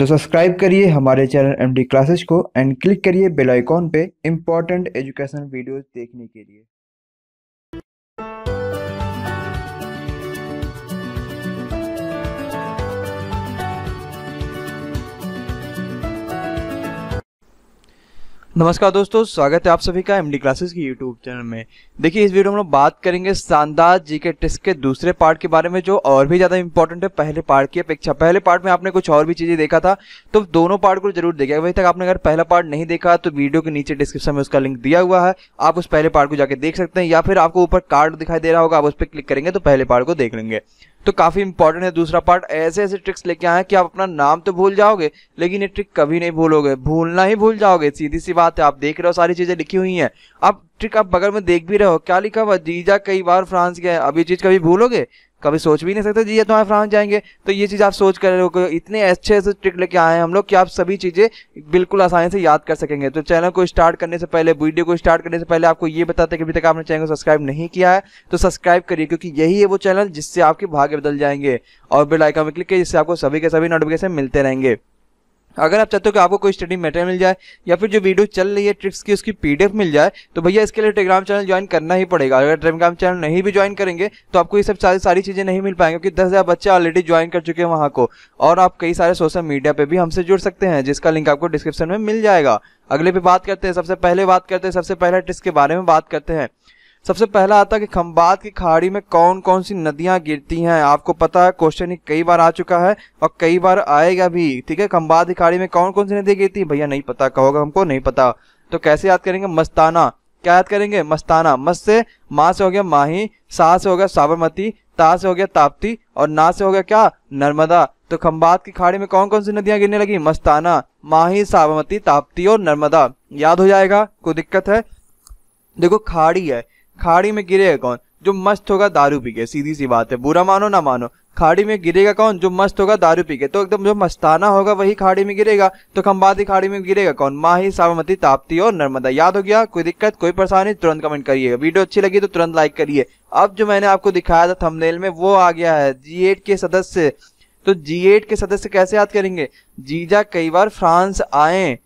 तो सब्सक्राइब करिए हमारे चैनल एमडी क्लासेस को एंड क्लिक करिए बेल आइकॉन पे इम्पॉर्टेंट एजुकेशन वीडियोस देखने के लिए नमस्कार दोस्तों स्वागत है आप सभी का एमडी क्लासेस की यूट्यूब चैनल में देखिए इस वीडियो में हम लोग बात करेंगे शानदार जीके टेस्ट के दूसरे पार्ट के बारे में जो और भी ज़्यादा इंपॉर्टेंट है पहले पार्ट की अपेक्षा पहले पार्ट में आपने कुछ और भी चीज़ें देखा था तो दोनों पार्ट को जरूर देखा वही तक आपने अगर पहला पार्ट नहीं देखा तो वीडियो के नीचे डिस्क्रिप्शन में उसका लिंक दिया हुआ है आप उस पहले पार्ट को जाकर देख सकते हैं या फिर आपको ऊपर कार्ड दिखाई दे रहा होगा आप उस पर क्लिक करेंगे तो पहले पार्ट को देख लेंगे तो काफ़ी इंपॉर्टेंट है दूसरा पार्ट ऐसे ऐसे ट्रिक्स लेके आए कि आप अपना नाम तो भूल जाओगे लेकिन ये ट्रिक कभी नहीं भूलोगे भूलना ही भूल जाओगे सीधी सी बात है आप देख रहे हो सारी चीज़ें लिखी हुई हैं अब ट्रिक आप बगल में देख भी रहे हो क्या लिखा हुआ जीजा कई बार फ्रांस गया अब ये चीज़ कभी भूलोगे कभी सोच भी नहीं सकते जी ये तो फ्रांस जाएंगे तो ये चीज़ आप सोच कर रहे हो इतने अच्छे से ट्रिक लेके आए हैं हम लोग कि आप सभी चीज़ें बिल्कुल आसानी से याद कर सकेंगे तो चैनल को स्टार्ट करने से पहले वीडियो को स्टार्ट करने से पहले आपको ये बताते हैं कि अभी तक आपने चैनल को सब्सक्राइब नहीं किया है तो सब्सक्राइब करिए क्योंकि यही है वो चैनल जिससे आपके भाग्य बदल जाएंगे और बेल आइकन में क्लिक किए जिससे आपको सभी के सभी नोटिफिकेशन मिलते रहेंगे अगर आप चाहते हो कि आपको कोई स्टडी मटेरियल मिल जाए या फिर जो वीडियो चल रही है ट्रिक्स की उसकी पीडीएफ मिल जाए तो भैया इसके लिए टेलीग्राम चैनल ज्वाइन करना ही पड़ेगा अगर टेलीग्राम चैनल नहीं भी ज्वाइन करेंगे तो आपको ये सब सारी सारी चीज़ें नहीं मिल पाएंगे क्योंकि दस हज़ार बच्चे ऑलरेडी ज्वाइन कर चुके हैं वहाँ को और आप कई सारे सोशल मीडिया पर भी हमसे जुड़ सकते हैं जिसका लिंक आपको डिस्क्रिप्शन में मिल जाएगा अगले पर बात करते हैं सबसे पहले बात करते हैं सबसे पहले ट्रिक्स के बारे में बात करते हैं सबसे पहला आता है कि खम्बात की खाड़ी में कौन कौन सी नदियां गिरती हैं आपको पता है क्वेश्चन कई बार आ चुका है और कई बार आएगा भी ठीक है खम्बात की खाड़ी में कौन कौन सी नदियां गिरती है भैया नहीं पता कहोगा हमको नहीं पता तो कैसे याद करेंगे मस्ताना क्या याद करेंगे मस्ताना मस से माँ से हो गया माही सा से हो गया साबरमती ता से हो गया ताप्ती और ना से हो गया क्या नर्मदा तो खम्बात की खाड़ी में कौन कौन सी नदियां गिरने लगी मस्ताना माही साबरमती ताप्ती और नर्मदा याद हो जाएगा कोई दिक्कत है देखो खाड़ी है खाड़ी में गिरेगा कौन जो मस्त होगा दारू पी के सीधी सी बात है बुरा मानो ना मानो खाड़ी में गिरेगा कौन जो मस्त होगा दारू पी के तो एकदम जो मस्ताना होगा वही खाड़ी में गिरेगा तो खम्बाती खाड़ी में गिरेगा कौन माही साबरमती ताप्ती और नर्मदा याद हो गया कोई दिक्कत कोई परेशानी तुरंत कमेंट करिएगा वीडियो अच्छी लगी तो तुरंत लाइक करिए अब जो मैंने आपको दिखाया था थमनेल में वो आ गया है जी के सदस्य तो जी के सदस्य कैसे याद करेंगे जीजा कई बार फ्रांस आए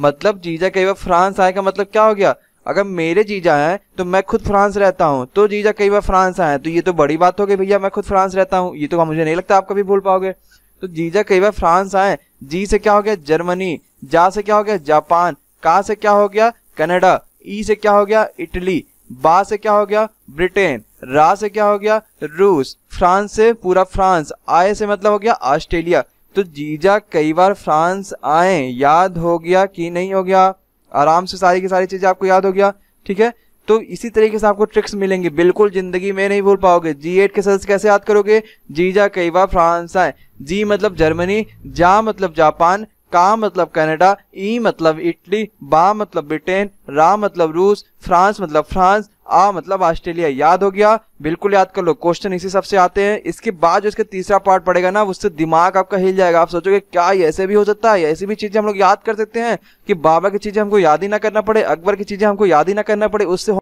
मतलब जीजा कई बार फ्रांस आए का मतलब क्या हो गया अगर मेरे जीजा हैं तो मैं खुद फ्रांस रहता हूँ तो जीजा कई बार फ्रांस आए तो ये तो बड़ी बात हो गई भैया मैं खुद फ्रांस रहता हूँ ये तो मुझे नहीं लगता आप कभी भूल पाओगे तो जीजा कई बार फ्रांस आए जी से क्या हो गया जर्मनी जा से क्या हो गया जापान का से क्या हो गया कनाडा ई से क्या हो गया इटली बा से क्या हो गया ब्रिटेन रा से क्या हो गया रूस फ्रांस से पूरा फ्रांस आए से मतलब हो गया ऑस्ट्रेलिया तो जीजा कई बार फ्रांस आए याद हो गया कि नहीं हो गया आराम से सारी की सारी चीज़ें आपको याद हो गया ठीक है तो इसी तरीके से आपको ट्रिक्स मिलेंगे बिल्कुल जिंदगी में नहीं भूल पाओगे जी एट के सदस्य कैसे याद करोगे जीजा कई बार फ्रांस आए जी मतलब जर्मनी जा मतलब जापान का मतलब कनाडा ई मतलब इटली बा मतलब ब्रिटेन रा मतलब रूस फ्रांस मतलब फ्रांस आ मतलब ऑस्ट्रेलिया याद हो गया बिल्कुल याद कर लो क्वेश्चन इसी सबसे आते हैं इसके बाद जो इसका तीसरा पार्ट पड़ेगा ना उससे दिमाग आपका हिल जाएगा आप सोचोगे क्या ऐसे भी हो सकता है ऐसी भी चीजें हम लोग याद कर सकते हैं कि बाबा की चीजें हमको याद ही ना करना पड़े अकबर की चीजें हमको याद ही ना करना पड़े उससे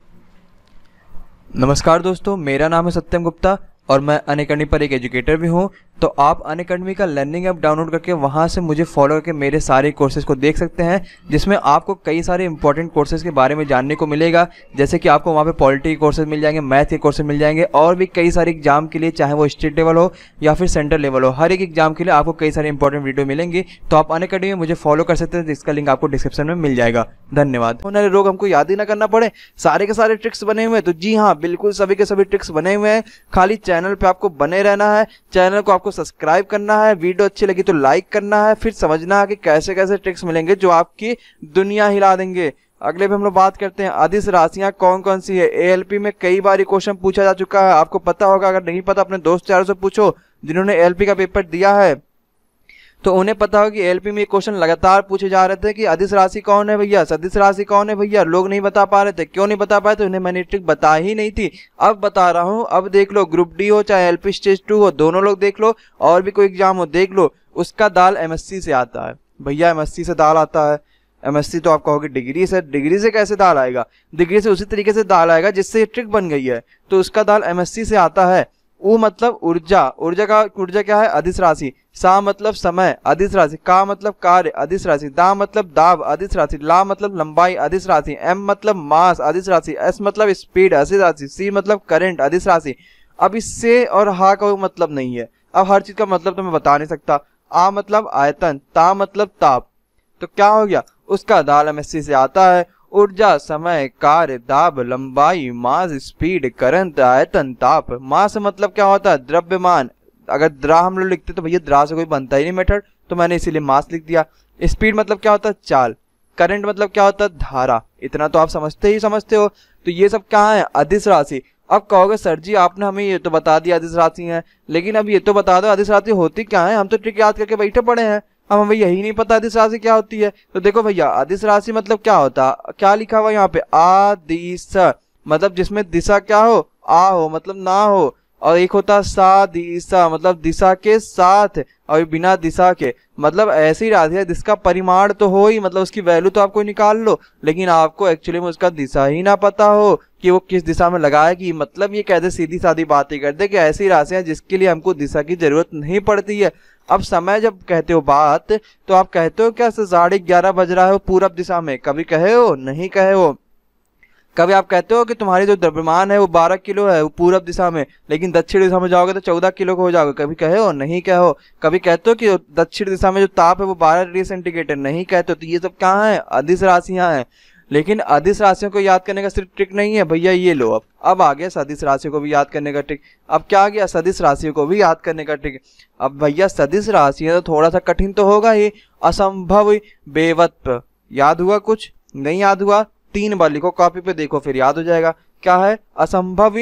नमस्कार दोस्तों मेरा नाम है सत्यम गुप्ता और मैं अनेकर्णी पर एक एजुकेटर भी हूँ तो आप अन अकेडमी का लर्निंग ऐप डाउनलोड करके वहाँ से मुझे फॉलो करके मेरे सारे कोर्सेज को देख सकते हैं जिसमें आपको कई सारे इंपॉर्टेंट कोर्सेज के बारे में जानने को मिलेगा जैसे कि आपको वहाँ पे पॉलिटी के कोर्सेज मिल जाएंगे मैथ के कोर्सेज मिल जाएंगे और भी कई सारे एग्जाम के लिए चाहे वो स्टेट लेवल हो या फिर सेंट्रल लेवल हो हर एक एग्जाम के लिए आपको कई सारे इंपॉर्टेंट वीडियो मिलेंगे तो आप अन अकेडमी में मुझे फॉलो कर सकते हैं जिसका तो लिंक आपको डिस्क्रिप्शन में मिल जाएगा धन्यवाद उन्होंने लोग रोग हमको याद ही ना करना पड़े सारे के सारे ट्रिक्स बने हुए हैं तो जी हाँ बिल्कुल सभी के सभी ट्रिक्स बने हुए हैं खाली चैनल पर आपको बने रहना है चैनल को आपको आपको सब्सक्राइब करना है वीडियो अच्छी लगी तो लाइक करना है फिर समझना है कि कैसे कैसे ट्रिक्स मिलेंगे जो आपकी दुनिया हिला देंगे अगले भी हम लोग बात करते हैं अधिस राशियां कौन कौन सी है एएलपी में कई बार क्वेश्चन पूछा जा चुका है आपको पता होगा अगर नहीं पता अपने दोस्त यारों से पूछो जिन्होंने एएलपी का पेपर दिया है तो उन्हें पता होगा कि एलपी में क्वेश्चन लगातार पूछे जा रहे थे कि अधिस राशि कौन है भैया सदिस राशि कौन है भैया लोग नहीं बता पा रहे थे क्यों नहीं बता पाए तो उन्हें मैंने ट्रिक बता ही नहीं थी अब बता रहा हूँ अब देख लो ग्रुप डी हो चाहे एल स्टेज टू हो दोनों लोग देख लो और भी कोई एग्जाम हो देख लो उसका दाल एम से आता है भैया एम से दाल आता है एम तो आप कहोगे डिग्री से डिग्री से कैसे दाल आएगा डिग्री से उसी तरीके से दाल आएगा जिससे ये ट्रिक बन गई है तो उसका दाल एम से आता है उ मतलब ऊर्जा ऊर्जा का ऊर्जा क्या है अधिस राशि सा मतलब समय अधिस राशि का मतलब कार्य अधिस राशि दा मतलब दाब अधिस राशि ला मतलब लंबाई अधिस राशि एम मतलब मास अधिस राशि एस मतलब स्पीड अधिस राशि सी मतलब करंट अधिस राशि अब इससे और हा का मतलब नहीं है अब हर चीज का मतलब तो मैं बता नहीं सकता आ मतलब आयतन ता मतलब ताप तो क्या हो गया उसका आधार एम से आता है ऊर्जा समय कार्य दाब लंबाई मास स्पीड करंट आयतन ताप मास मतलब क्या होता है द्रव्यमान अगर द्रा हम लोग लिखते तो भैया द्रा से कोई बनता ही नहीं मेथड तो मैंने इसीलिए मास लिख दिया स्पीड मतलब क्या होता है चाल करंट मतलब क्या होता है धारा इतना तो आप समझते ही समझते हो तो ये सब क्या है अधिस राशि अब कहोगे सर जी आपने हमें ये तो बता दिया अधिस राशि है लेकिन अब ये तो बता दो अधिस राशि होती क्या है हम तो ट्रिक याद करके बैठे पड़े हैं अब हमें यही नहीं पता आदिश राशि क्या होती है तो देखो भैया आदिश राशि मतलब क्या होता क्या लिखा हुआ यहाँ पे आदिश मतलब जिसमें दिशा क्या हो आ हो मतलब ना हो और एक होता सा दिशा मतलब दिशा के साथ और बिना दिशा के मतलब ऐसी राशि है जिसका परिमाण तो हो ही मतलब उसकी वैल्यू तो आपको निकाल लो लेकिन आपको एक्चुअली में उसका दिशा ही ना पता हो कि वो किस दिशा में लगाएगी मतलब ये कहते सीधी साधी बातें करते कि ऐसी राशियाँ जिसके लिए हमको दिशा की जरूरत नहीं पड़ती है अब समय जब कहते हो बात तो आप कहते हो क्या साढ़े ग्यारह बज रहा है पूरब दिशा में कभी कहे हो नहीं कहे हो कभी आप कहते हो कि तुम्हारी जो द्रव्यमान है वो बारह किलो है वो पूरब दिशा में लेकिन दक्षिण दिशा में जाओगे तो चौदह किलो को हो जाओगे कभी कहे हो नहीं कहो कभी कहते हो कि दक्षिण दिशा में जो ताप है वो बारह डिग्री सेंटीग्रेड है नहीं कहते हो तो ये सब कहाँ है अधिस राशियाँ हैं लेकिन अधिस राशियों को याद करने का सिर्फ ट्रिक नहीं है भैया ये लो अब अब आ गया सदिश राशियों को भी याद करने का ट्रिक अब क्या आ गया सदिश राशियों को भी याद करने का ट्रिक अब भैया सदिश राशियाँ तो थोड़ा सा कठिन तो होगा ही असंभव बेवत्व याद हुआ कुछ नहीं याद हुआ तीन वाली को कॉपी पे देखो फिर याद हो जाएगा क्या है असंभव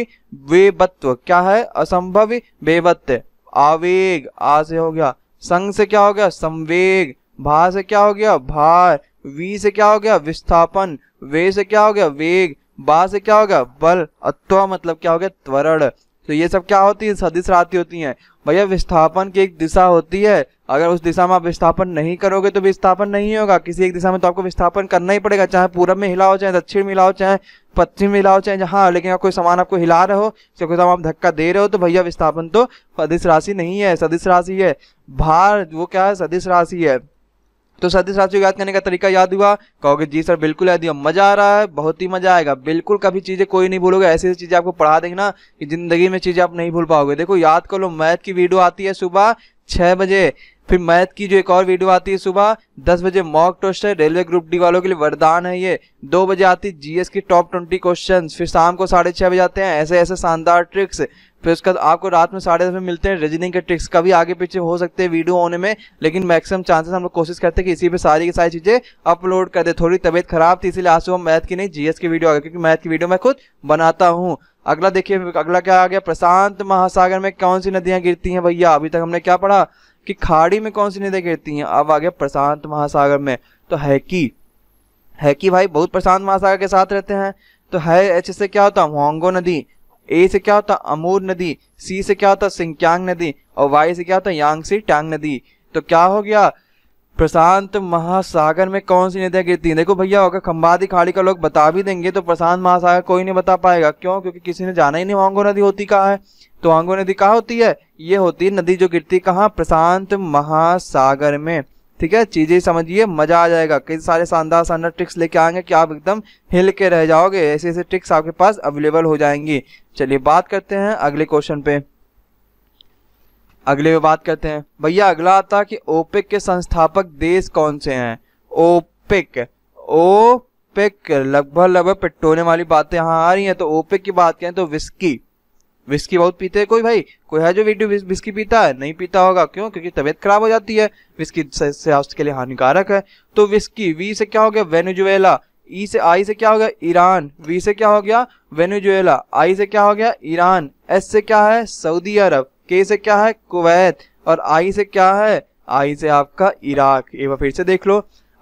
वेबत्व क्या है असंभव वेबत्व आवेग आ से हो गया संग से क्या हो गया संवेग भा से क्या हो गया भार वी से क्या हो गया विस्थापन वे से क्या हो गया वेग बा से क्या हो गया बल अत्वा मतलब क्या हो गया त्वरण तो ये सब क्या होती है सदिश राशि होती हैं भैया विस्थापन की एक दिशा होती है अगर उस दिशा में आप विस्थापन नहीं करोगे तो विस्थापन नहीं होगा किसी एक दिशा में तो आपको विस्थापन करना ही पड़ेगा चाहे पूर्व में हिलाओ चाहे दक्षिण में हिलाओ चाहे पश्चिम में हिलाओ चाहे जहाँ लेकिन अगर कोई सामान आपको हिला रहे हो चाहे कोई सामान आप धक्का दे रहे हो तो भैया विस्थापन तो सदिश राशि नहीं है सदिश राशि है भार वो क्या है सदिश राशि है तो साथ ही साथियों याद करने का तरीका याद हुआ कहोगे जी सर बिल्कुल याद हुआ मजा आ रहा है बहुत ही मजा आएगा बिल्कुल कभी चीजें कोई नहीं भूलोगे ऐसी ऐसी चीजें आपको पढ़ा देंगे ना कि जिंदगी में चीजें आप नहीं भूल पाओगे देखो याद कर लो मैथ की वीडियो आती है सुबह छः बजे फिर मैथ की जो एक और वीडियो आती है सुबह दस बजे मॉक टोस्ट है रेलवे ग्रुप डी वालों के लिए वरदान है ये दो बजे आती है जीएस की टॉप ट्वेंटी क्वेश्चन फिर शाम को साढ़े छः बजे आते हैं ऐसे ऐसे शानदार ट्रिक्स फिर उसके बाद आपको रात में साढ़े दस में मिलते हैं रीजनिंग के ट्रिक्स कभी आगे पीछे हो सकते हैं वीडियो होने में लेकिन मैक्सिमम चांसेस हम लोग कोशिश करते हैं कि इसी पे सारी की सारी चीज़ें अपलोड कर दे थोड़ी तबीयत खराब थी इसीलिए आज सुबह मैथ की नहीं जीएस की वीडियो आ गई क्योंकि मैथ की वीडियो मैं खुद बनाता हूँ अगला देखिए अगला क्या आ गया प्रशांत महासागर में कौन सी नदियां गिरती हैं भैया अभी तक हमने क्या पढ़ा कि खाड़ी में कौन सी नदियां गिरती हैं अब आ गया प्रशांत महासागर में तो हैकी हैकी भाई बहुत प्रशांत महासागर के साथ रहते हैं तो है एच से क्या होता होंगो नदी ए से क्या होता अमूर नदी सी से क्या होता सिंक्यांग नदी और वाई से क्या होता यांगसी टांग नदी तो क्या हो गया प्रशांत महासागर में कौन सी नदियां गिरती हैं देखो भैया अगर खम्बादी खाड़ी का लोग बता भी देंगे तो प्रशांत महासागर कोई नहीं बता पाएगा क्यों क्योंकि किसी ने जाना ही नहीं वांगो नदी होती कहाँ है तो वांगो नदी कहाँ होती है ये होती है नदी जो गिरती कहाँ प्रशांत महासागर में ठीक है चीजें समझिए मजा आ जाएगा कई सारे शानदार शानदार ट्रिक्स लेके आएंगे कि आप एकदम हिल के रह जाओगे ऐसे ऐसे ट्रिक्स आपके पास अवेलेबल हो जाएंगी चलिए बात करते हैं अगले क्वेश्चन पे अगले में बात करते हैं भैया अगला आता कि ओपेक के संस्थापक देश कौन से हैं ओपेक ओपेक लगभग लगभग पिटोने वाली बातें यहाँ आ रही हैं तो ओपेक की बात करें तो विस्की विस्की बहुत पीते हैं कोई भाई कोई है जो वीडियो विस्की पीता है नहीं पीता होगा क्यों क्योंकि तबीयत खराब हो जाती है विस्की स्वास्थ्य के लिए हानिकारक है तो विस्की वी से क्या हो गया वेनेजुएला ई से आई से क्या हो गया ईरान वी से क्या हो गया वेनेजुएला आई से क्या हो गया ईरान एस से क्या है सऊदी अरब के से क्या है कुवैत और आई से क्या है आई से आपका इराक एक बार फिर से देख लो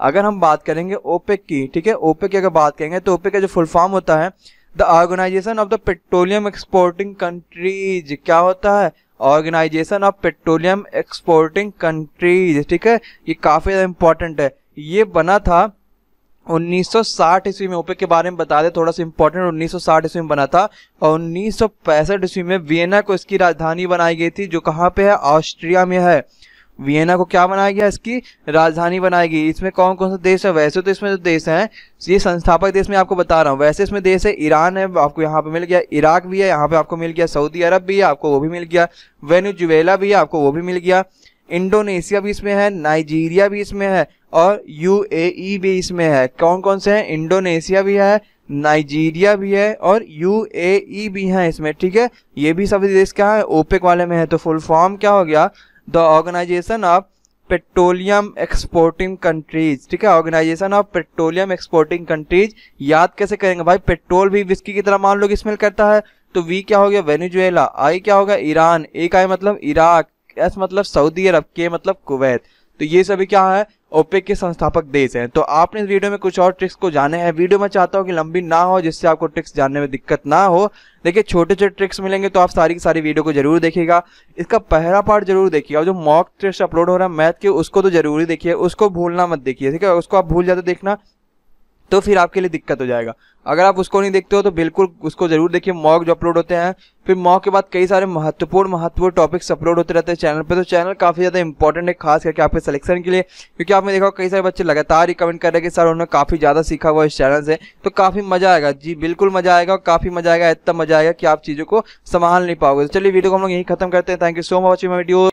अगर हम बात करेंगे ओपेक की ठीक है ओपेक की अगर बात करेंगे तो ओपेक का जो फुल फॉर्म होता है the organisation of the petroleum exporting countries क्या होता है organisation of petroleum exporting countries ठीक है ये काफ़ी ज़्यादा इंपॉर्टेंट है ये बना था 1960 ईस्वी में ओपेक के बारे में बता दे थोड़ा सा इंपॉर्टेंट 1960 ईस्वी में बना था और उन्नीस ईस्वी में वियना को इसकी राजधानी बनाई गई थी जो कहाँ पे है ऑस्ट्रिया में है वियना को क्या बनाया गया इसकी राजधानी बनाई गई इसमें कौन कौन सा देश है वैसे तो इसमें जो देश हैं ये संस्थापक देश में आपको बता रहा हूँ वैसे इसमें देश है ईरान है आपको यहाँ पे मिल गया इराक भी है यहाँ पे आपको मिल गया सऊदी अरब भी है आपको वो भी मिल गया वेनुजुवेला भी है आपको वो भी मिल गया इंडोनेशिया भी इसमें है नाइजीरिया भी इसमें है और यूएई भी इसमें है कौन कौन से हैं इंडोनेशिया भी है नाइजीरिया भी है और यूएई भी है इसमें ठीक है ये भी सभी देश क्या है ओपेक वाले में है तो फुल फॉर्म क्या हो गया the organisation of petroleum exporting countries ठीक है organisation of petroleum exporting countries याद कैसे करेंगे भाई पेट्रोल भी विस्की की तरह मान लो इसमें स्मेल करता है तो वी क्या हो गया वेनेजुएला आई क्या होगा ईरान ए का मतलब इराक एस मतलब सऊदी अरब के मतलब कुवैत तो ये सभी क्या है ओपेक के संस्थापक देश हैं तो आपने इस वीडियो में कुछ और ट्रिक्स को जाने हैं वीडियो में चाहता हूँ कि लंबी ना हो जिससे आपको ट्रिक्स जानने में दिक्कत ना हो देखिए छोटे छोटे ट्रिक्स मिलेंगे तो आप सारी की सारी वीडियो को जरूर देखिएगा इसका पहला पार्ट जरूर देखिए और जो मॉक टेस्ट अपलोड हो रहा है मैथ के उसको तो जरूरी देखिए उसको भूलना मत देखिए ठीक है उसको आप भूल जाते देखना तो फिर आपके लिए दिक्कत हो जाएगा अगर आप उसको नहीं देखते हो तो बिल्कुल उसको जरूर देखिए मॉक जो अपलोड होते हैं फिर मॉक के बाद कई सारे महत्वपूर्ण महत्वपूर्ण टॉपिक्स अपलोड होते रहते हैं चैनल पे तो चैनल काफ़ी ज़्यादा इंपॉर्टेंट है खास करके आपके सिलेक्शन के लिए क्योंकि आपने देखा कई सारे बच्चे लगातार रिकमेंड कर रहे हैं कि सर उन्होंने काफ़ी ज़्यादा सीखा हुआ इस चैनल से तो काफ़ी मज़ा आएगा जी बिल्कुल मज़ा आएगा और काफ़ी मज़ा आएगा इतना मज़ा आएगा कि आप चीज़ों को संभाल नहीं पाओगे तो चलिए वीडियो को हम लोग यहीं खत्म करते हैं thank you so much watching video